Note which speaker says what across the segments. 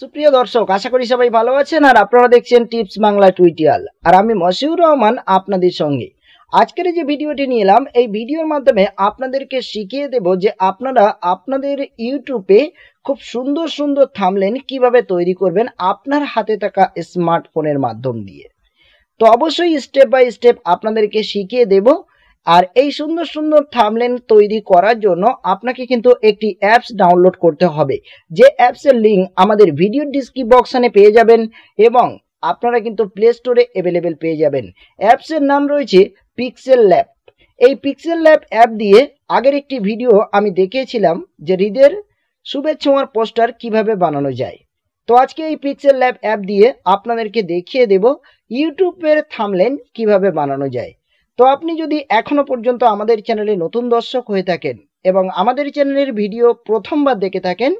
Speaker 1: সুপ্রিয় দর্শক আশা করি সবাই ভালো আছেন আর আপনারা দেখছেন টিপস বাংলা টুইটিয়াল আর আমি মসিউর রহমান আপনাদের সঙ্গে আজকের যে ভিডিওটি নিয়ে এলাম এই ভিডিওর মাধ্যমে আপনাদেরকে শিখিয়ে দেব যে আপনারা আপনাদের ইউটিউবে খুব সুন্দর সুন্দর থামলেন কিভাবে তৈরি করবেন আপনার হাতে থাকা স্মার্টফোনের মাধ্যম দিয়ে তো অবশ্যই স্টেপ বাই স্টেপ আপনাদেরকে শিখিয়ে দেবো আর এই সুন্দর সুন্দর থামলেন তৈরি করার জন্য আপনাকে কিন্তু একটি অ্যাপস ডাউনলোড করতে হবে যে অ্যাপসের লিঙ্ক আমাদের ভিডিও ডিসক্রিপশনে পেয়ে যাবেন এবং আপনারা কিন্তু প্লে স্টোরে অ্যাভেলেবেল পেয়ে যাবেন অ্যাপসের নাম রয়েছে পিক্সেল ল্যাব এই পিক্সেল ল্যাব অ্যাপ দিয়ে আগের একটি ভিডিও আমি দেখিয়েছিলাম যে হৃদের শুভেচ্ছার পোস্টার কিভাবে বানানো যায় তো আজকে এই পিক্সেল ল্যাব অ্যাপ দিয়ে আপনাদেরকে দেখিয়ে দেব ইউটিউবের থামলেন কিভাবে বানানো যায় তো আপনি যদি এখনো পর্যন্ত আমাদের চ্যানেলে নতুন দর্শক হয়ে থাকেন এবং আমাদের চ্যানেলের ভিডিও প্রথমবার দেখে থাকেন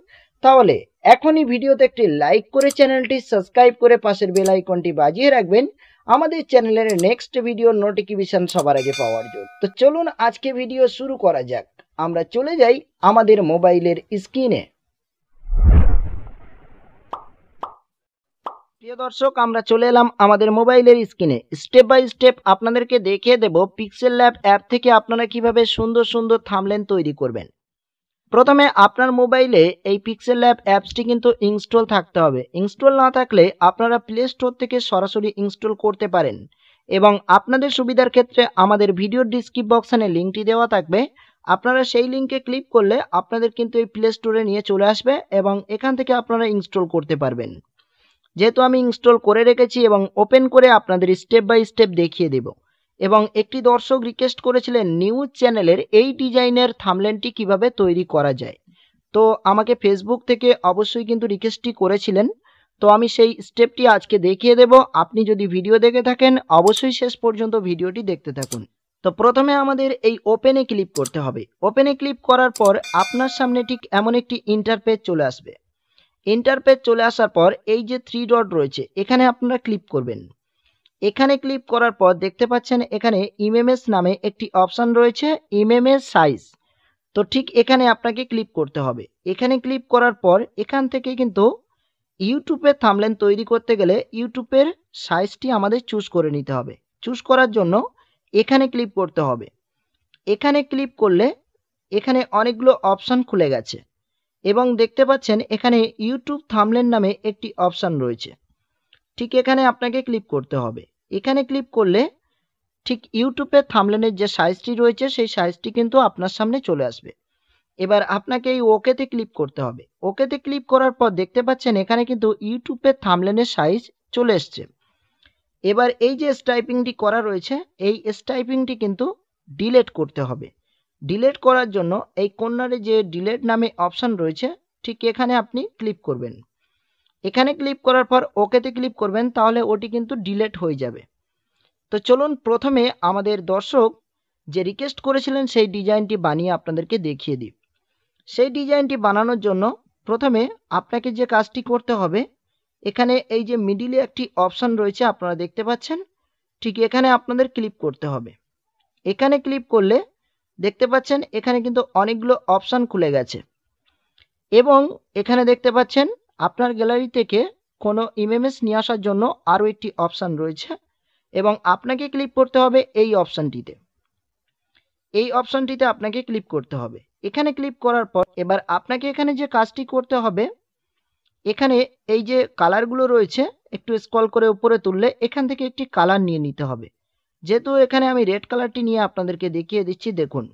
Speaker 1: তাহলে এখনই ভিডিওতে একটি লাইক করে চ্যানেলটি সাবস্ক্রাইব করে পাশের বেল আইকনটি বাজিয়ে রাখবেন আমাদের চ্যানেলের নেক্সট ভিডিও নোটিফিকেশন সবার আগে পাওয়ার জন্য তো চলুন আজকে ভিডিও শুরু করা যাক আমরা চলে যাই আমাদের মোবাইলের স্ক্রিনে প্রিয় দর্শক আমরা চলে এলাম আমাদের মোবাইলের স্ক্রিনে স্টেপ বাই স্টেপ আপনাদেরকে দেখিয়ে দেব পিক্সেল ল্যাব অ্যাপ থেকে আপনারা কিভাবে সুন্দর সুন্দর থামলেন তৈরি করবেন প্রথমে আপনার মোবাইলে এই পিক্সেল ল্যাব অ্যাপসটি কিন্তু ইনস্টল থাকতে হবে ইনস্টল না থাকলে আপনারা প্লে স্টোর থেকে সরাসরি ইনস্টল করতে পারেন এবং আপনাদের সুবিধার ক্ষেত্রে আমাদের ভিডিওর ডিসক্রিপ বক্সানে লিঙ্কটি দেওয়া থাকবে আপনারা সেই লিঙ্কে ক্লিক করলে আপনাদের কিন্তু এই প্লে স্টোরে নিয়ে চলে আসবে এবং এখান থেকে আপনারা ইনস্টল করতে পারবেন যেহেতু আমি ইনস্টল করে রেখেছি এবং ওপেন করে আপনাদের স্টেপ বাই স্টেপ দেখিয়ে দেব এবং একটি দর্শক রিকোয়েস্ট করেছিলেন নিউজ চ্যানেলের এই ডিজাইনের থামলেনটি কিভাবে তৈরি করা যায় তো আমাকে ফেসবুক থেকে অবশ্যই কিন্তু রিকোয়েস্টটি করেছিলেন তো আমি সেই স্টেপটি আজকে দেখিয়ে দেব আপনি যদি ভিডিও দেখে থাকেন অবশ্যই শেষ পর্যন্ত ভিডিওটি দেখতে থাকুন তো প্রথমে আমাদের এই ওপেনে ক্লিক করতে হবে ওপেনে ক্লিক করার পর আপনার সামনে ঠিক এমন একটি ইন্টারপেজ চলে আসবে ইন্টারপেজ চলে আসার পর এই যে থ্রি ডট রয়েছে এখানে আপনারা ক্লিক করবেন এখানে ক্লিক করার পর দেখতে পাচ্ছেন এখানে ইমএমএস নামে একটি অপশান রয়েছে ইমএমএস সাইজ তো ঠিক এখানে আপনাকে ক্লিক করতে হবে এখানে ক্লিক করার পর এখান থেকে কিন্তু ইউটিউবের থামলেন তৈরি করতে গেলে ইউটিউবের সাইজটি আমাদের চুজ করে নিতে হবে চুজ করার জন্য এখানে ক্লিক করতে হবে এখানে ক্লিক করলে এখানে অনেকগুলো অপশান খুলে গেছে এবং দেখতে পাচ্ছেন এখানে ইউটিউব থামলেন নামে একটি অপশান রয়েছে ঠিক এখানে আপনাকে ক্লিক করতে হবে এখানে ক্লিক করলে ঠিক ইউটিউবে থামলেনের যে সাইজটি রয়েছে সেই সাইজটি কিন্তু আপনার সামনে চলে আসবে এবার আপনাকে এই ওকেতে ক্লিক করতে হবে ওকেতে ক্লিক করার পর দেখতে পাচ্ছেন এখানে কিন্তু ইউটিউবে থামলেনের সাইজ চলে এসছে এবার এই যে স্টাইপিংটি করা রয়েছে এই স্টাইপিংটি কিন্তু ডিলেট করতে হবে ডিলেট করার জন্য এই কর্নারে যে ডিলেট নামে অপশান রয়েছে ঠিক এখানে আপনি ক্লিক করবেন এখানে ক্লিক করার পর ওকেতে ক্লিক করবেন তাহলে ওটি কিন্তু ডিলেট হয়ে যাবে তো চলুন প্রথমে আমাদের দর্শক যে রিকোয়েস্ট করেছিলেন সেই ডিজাইনটি বানিয়ে আপনাদেরকে দেখিয়ে দিই সেই ডিজাইনটি বানানোর জন্য প্রথমে আপনাকে যে কাজটি করতে হবে এখানে এই যে মিডিলে একটি অপশান রয়েছে আপনারা দেখতে পাচ্ছেন ঠিক এখানে আপনাদের ক্লিক করতে হবে এখানে ক্লিক করলে দেখতে পাচ্ছেন এখানে কিন্তু অনেকগুলো অপশান খুলে গেছে এবং এখানে দেখতে পাচ্ছেন আপনার গ্যালারি থেকে কোনো ইমএমএস নিয়ে আসার জন্য আরও একটি অপশান রয়েছে এবং আপনাকে ক্লিক করতে হবে এই অপশানটিতে এই অপশানটিতে আপনাকে ক্লিক করতে হবে এখানে ক্লিক করার পর এবার আপনাকে এখানে যে কাজটি করতে হবে এখানে এই যে কালারগুলো রয়েছে একটু স্কল করে উপরে তুললে এখান থেকে একটি কালার নিয়ে নিতে হবে যেহেতু এখানে আমি রেড কালারটি নিয়ে আপনাদেরকে দেখিয়ে দিচ্ছি দেখুন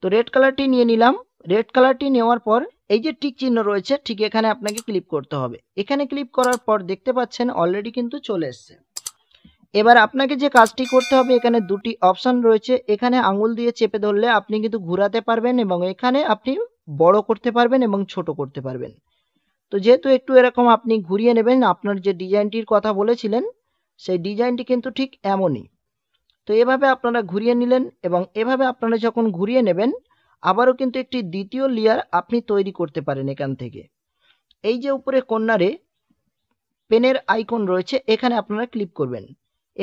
Speaker 1: তো রেড কালারটি নিয়ে নিলাম রেড কালারটি নেওয়ার পর এই যে টিক চিহ্ন রয়েছে ঠিক এখানে আপনাকে ক্লিপ করতে হবে এখানে ক্লিপ করার পর দেখতে পাচ্ছেন অলরেডি কিন্তু চলে এসছে এবার আপনাকে যে কাজটি করতে হবে এখানে দুটি অপশান রয়েছে এখানে আঙুল দিয়ে চেপে ধরলে আপনি কিন্তু ঘুরাতে পারবেন এবং এখানে আপনি বড় করতে পারবেন এবং ছোট করতে পারবেন তো যেহেতু একটু এরকম আপনি ঘুরিয়ে নেবেন আপনার যে ডিজাইনটির কথা বলেছিলেন সেই ডিজাইনটি কিন্তু ঠিক এমনই তো এভাবে আপনারা ঘুরিয়ে নিলেন এবং এভাবে আপনারা যখন ঘুরিয়ে নেবেন আবারও কিন্তু একটি দ্বিতীয় লেয়ার আপনি তৈরি করতে পারেন এখান থেকে এই যে উপরে কন্যারে পেনের আইকন রয়েছে এখানে আপনারা ক্লিক করবেন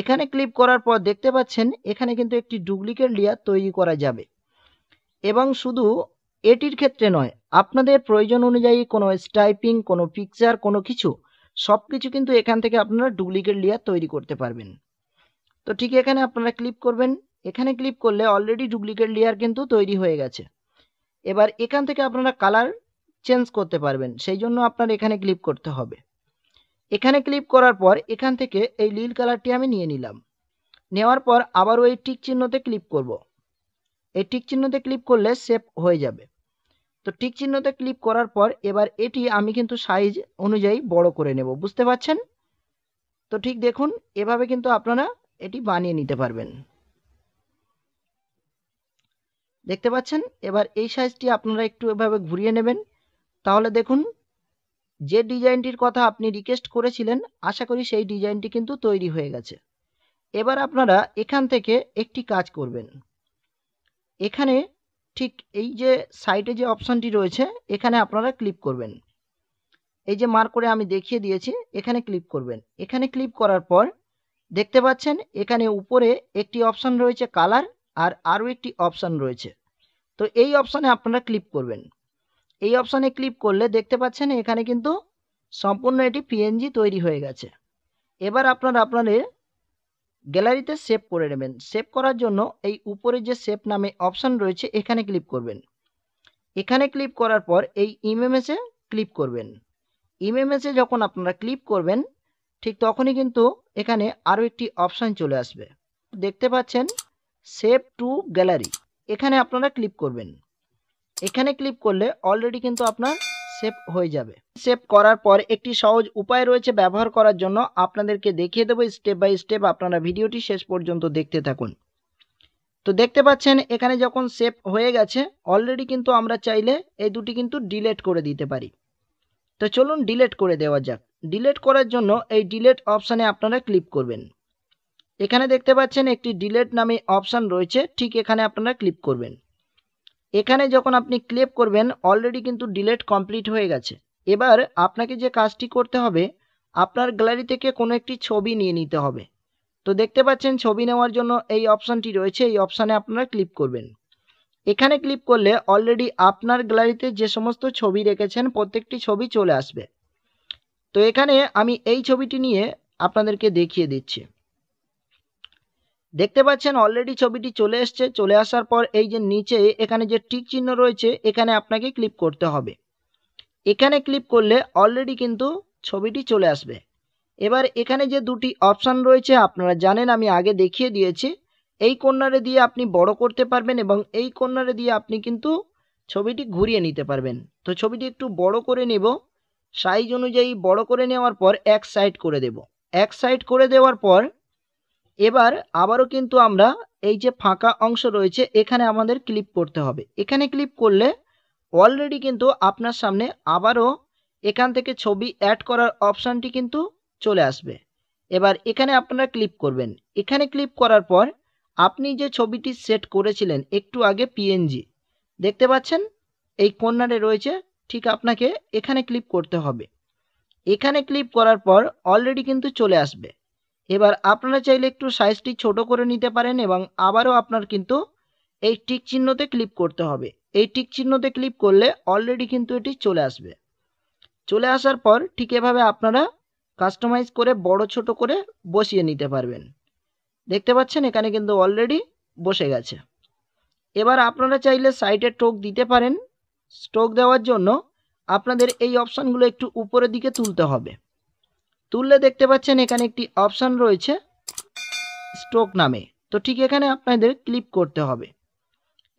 Speaker 1: এখানে ক্লিক করার পর দেখতে পাচ্ছেন এখানে কিন্তু একটি ডুপ্লিকেট লেয়ার তৈরি করা যাবে এবং শুধু এটির ক্ষেত্রে নয় আপনাদের প্রয়োজন অনুযায়ী কোনো স্টাইপিং কোনো পিকচার কোনো কিছু সব কিছু কিন্তু এখান থেকে আপনারা ডুপ্লিকেট লেয়ার তৈরি করতে পারবেন তো ঠিক এখানে আপনারা ক্লিক করবেন এখানে ক্লিক করলে অলরেডি ডুপ্লিকেট লেয়ার কিন্তু তৈরি হয়ে গেছে এবার এখান থেকে আপনারা কালার চেঞ্জ করতে পারবেন সেই জন্য আপনার এখানে ক্লিক করতে হবে এখানে ক্লিক করার পর এখান থেকে এই নীল কালারটি আমি নিয়ে নিলাম নেওয়ার পর আবার ওই টিক চিহ্নতে ক্লিক করব। এই টিক চিহ্নতে ক্লিক করলে সেভ হয়ে যাবে তো টিক চিহ্নতে ক্লিক করার পর এবার এটি আমি কিন্তু সাইজ অনুযায়ী বড় করে নেব বুঝতে পাচ্ছেন তো ঠিক দেখুন এভাবে কিন্তু আপনারা এটি বানিয়ে নিতে পারবেন দেখতে পাচ্ছেন এবার এই সাইজটি আপনারা একটু এভাবে ঘুরিয়ে নেবেন তাহলে দেখুন যে ডিজাইনটির কথা আপনি রিকোয়েস্ট করেছিলেন আশা করি সেই ডিজাইনটি কিন্তু তৈরি হয়ে গেছে এবার আপনারা এখান থেকে একটি কাজ করবেন এখানে ঠিক এই যে সাইটে যে অপশানটি রয়েছে এখানে আপনারা ক্লিক করবেন এই যে মার্ক করে আমি দেখিয়ে দিয়েছি এখানে ক্লিক করবেন এখানে ক্লিক করার পর দেখতে পাচ্ছেন এখানে উপরে একটি অপশান রয়েছে কালার আর আরও একটি অপশান রয়েছে তো এই অপশানে আপনারা ক্লিক করবেন এই অপশানে ক্লিক করলে দেখতে পাচ্ছেন এখানে কিন্তু সম্পূর্ণ এটি পিএনজি তৈরি হয়ে গেছে এবার আপনারা আপনাদের গ্যালারিতে সেভ করে নেবেন সেভ করার জন্য এই উপরে যে সেভ নামে অপশান রয়েছে এখানে ক্লিক করবেন এখানে ক্লিক করার পর এই ইমএমএসে ক্লিক করবেন ইমএমএসে যখন আপনারা ক্লিক করবেন ঠিক তখনই কিন্তু এখানে আরও একটি অপশান চলে আসবে দেখতে পাচ্ছেন সেভ টু গ্যালারি এখানে আপনারা ক্লিক করবেন এখানে ক্লিক করলে অলরেডি কিন্তু আপনার সেভ হয়ে যাবে সেভ করার পর একটি সহজ উপায় রয়েছে ব্যবহার করার জন্য আপনাদেরকে দেখিয়ে দেবো স্টেপ বাই স্টেপ আপনারা ভিডিওটি শেষ পর্যন্ত দেখতে থাকুন তো দেখতে পাচ্ছেন এখানে যখন সেভ হয়ে গেছে অলরেডি কিন্তু আমরা চাইলে এই দুটি কিন্তু ডিলেট করে দিতে পারি তো চলুন ডিলেট করে দেওয়া যাক ডিলেট করার জন্য এই ডিলেট অপশানে আপনারা ক্লিক করবেন এখানে দেখতে পাচ্ছেন একটি ডিলেট নামে অপশান রয়েছে ঠিক এখানে আপনারা ক্লিক করবেন এখানে যখন আপনি ক্লিক করবেন অলরেডি কিন্তু ডিলেট কমপ্লিট হয়ে গেছে এবার আপনাকে যে কাজটি করতে হবে আপনার গ্যালারি থেকে কোনো একটি ছবি নিয়ে নিতে হবে তো দেখতে পাচ্ছেন ছবি নেওয়ার জন্য এই অপশানটি রয়েছে এই অপশানে আপনারা ক্লিক করবেন এখানে ক্লিক করলে অলরেডি আপনার গ্যালারিতে যে সমস্ত ছবি রেখেছেন প্রত্যেকটি ছবি চলে আসবে তো এখানে আমি এই ছবিটি নিয়ে আপনাদেরকে দেখিয়ে দিচ্ছি দেখতে পাচ্ছেন অলরেডি ছবিটি চলে এসছে চলে আসার পর এই যে নিচে এখানে যে টিক চিহ্ন রয়েছে এখানে আপনাকে ক্লিক করতে হবে এখানে ক্লিক করলে অলরেডি কিন্তু ছবিটি চলে আসবে এবার এখানে যে দুটি অপশান রয়েছে আপনারা জানেন আমি আগে দেখিয়ে দিয়েছি এই কন্যারে দিয়ে আপনি বড় করতে পারবেন এবং এই কন্যারে দিয়ে আপনি কিন্তু ছবিটি ঘুরিয়ে নিতে পারবেন তো ছবিটি একটু বড় করে নেব সাইজ অনুযায়ী বড় করে নেওয়ার পর এক সাইড করে দেব এক সাইড করে দেওয়ার পর এবার আবারও কিন্তু আমরা এই যে ফাঁকা অংশ রয়েছে এখানে আমাদের ক্লিপ করতে হবে এখানে ক্লিপ করলে অলরেডি কিন্তু আপনার সামনে আবারও এখান থেকে ছবি অ্যাড করার অপশানটি কিন্তু চলে আসবে এবার এখানে আপনারা ক্লিপ করবেন এখানে ক্লিপ করার পর আপনি যে ছবিটি সেট করেছিলেন একটু আগে পিএনজি দেখতে পাচ্ছেন এই কর্নারে রয়েছে ঠিক আপনাকে এখানে ক্লিক করতে হবে এখানে ক্লিক করার পর অলরেডি কিন্তু চলে আসবে এবার আপনারা চাইলে একটু সাইজটি ছোট করে নিতে পারেন এবং আবারও আপনার কিন্তু এই টিক চিহ্নতে ক্লিক করতে হবে এই টিক চিহ্নতে ক্লিক করলে অলরেডি কিন্তু এটি চলে আসবে চলে আসার পর ঠিক এভাবে আপনারা কাস্টমাইজ করে বড় ছোট করে বসিয়ে নিতে পারবেন দেখতে পাচ্ছেন এখানে কিন্তু অলরেডি বসে গেছে এবার আপনারা চাইলে সাইডে টোক দিতে পারেন স্ট্রোক দেওয়ার জন্য আপনাদের এই অপশানগুলো একটু উপরের দিকে তুলতে হবে তুললে দেখতে পাচ্ছেন এখানে একটি অপশান রয়েছে স্ট্রোক নামে তো ঠিক এখানে আপনাদের ক্লিপ করতে হবে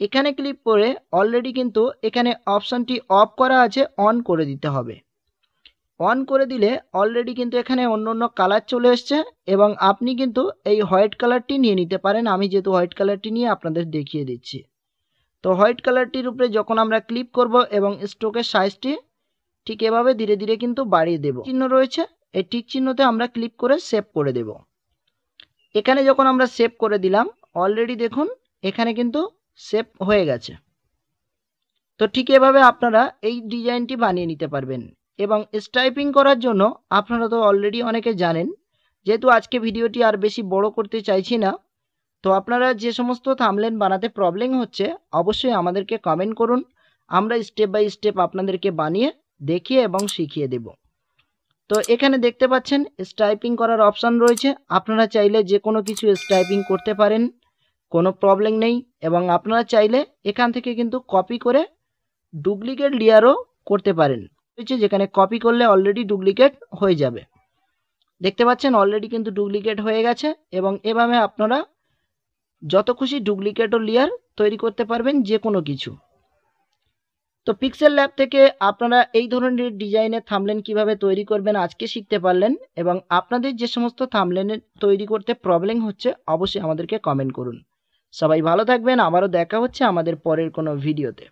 Speaker 1: এখানে ক্লিপ করে অলরেডি কিন্তু এখানে অপশানটি অফ করা আছে অন করে দিতে হবে অন করে দিলে অলরেডি কিন্তু এখানে অন্য অন্য কালার চলে এসছে এবং আপনি কিন্তু এই হোয়াইট কালারটি নিয়ে নিতে পারেন আমি যেহেতু হোয়াইট কালারটি নিয়ে আপনাদের দেখিয়ে দিচ্ছি তো হোয়াইট কালারটির উপরে যখন আমরা ক্লিক করব এবং স্ট্রোকের সাইজটি ঠিক এভাবে ধীরে ধীরে কিন্তু বাড়িয়ে দেব চিহ্ন রয়েছে এই টিক চিহ্নতে আমরা ক্লিক করে সেভ করে দেব এখানে যখন আমরা সেভ করে দিলাম অলরেডি দেখুন এখানে কিন্তু সেভ হয়ে গেছে তো ঠিক এভাবে আপনারা এই ডিজাইনটি বানিয়ে নিতে পারবেন এবং স্টাইপিং করার জন্য আপনারা তো অলরেডি অনেকে জানেন যেহেতু আজকে ভিডিওটি আর বেশি বড় করতে চাইছি না তো আপনারা যে সমস্ত থামলেন বানাতে প্রবলেম হচ্ছে অবশ্যই আমাদেরকে কমেন্ট করুন আমরা স্টেপ বাই স্টেপ আপনাদেরকে বানিয়ে দেখিয়ে এবং শিখিয়ে দেব তো এখানে দেখতে পাচ্ছেন স্টাইপিং করার অপশান রয়েছে আপনারা চাইলে যে কোনো কিছু স্টাইপিং করতে পারেন কোনো প্রবলেম নেই এবং আপনারা চাইলে এখান থেকে কিন্তু কপি করে ডুপ্লিকেট লেয়ারও করতে পারেন হয়েছে যেখানে কপি করলে অলরেডি ডুপ্লিকেট হয়ে যাবে দেখতে পাচ্ছেন অলরেডি কিন্তু ডুপ্লিকেট হয়ে গেছে এবং এভাবে আপনারা যত খুশি ও লেয়ার তৈরি করতে পারবেন যে কোনো কিছু তো পিক্সেল ল্যাব থেকে আপনারা এই ধরনের ডিজাইনের থামলেন কিভাবে তৈরি করবেন আজকে শিখতে পারলেন এবং আপনাদের যে সমস্ত থামলেন তৈরি করতে প্রবলেম হচ্ছে অবশ্যই আমাদেরকে কমেন্ট করুন সবাই ভালো থাকবেন আবারও দেখা হচ্ছে আমাদের পরের কোনো ভিডিওতে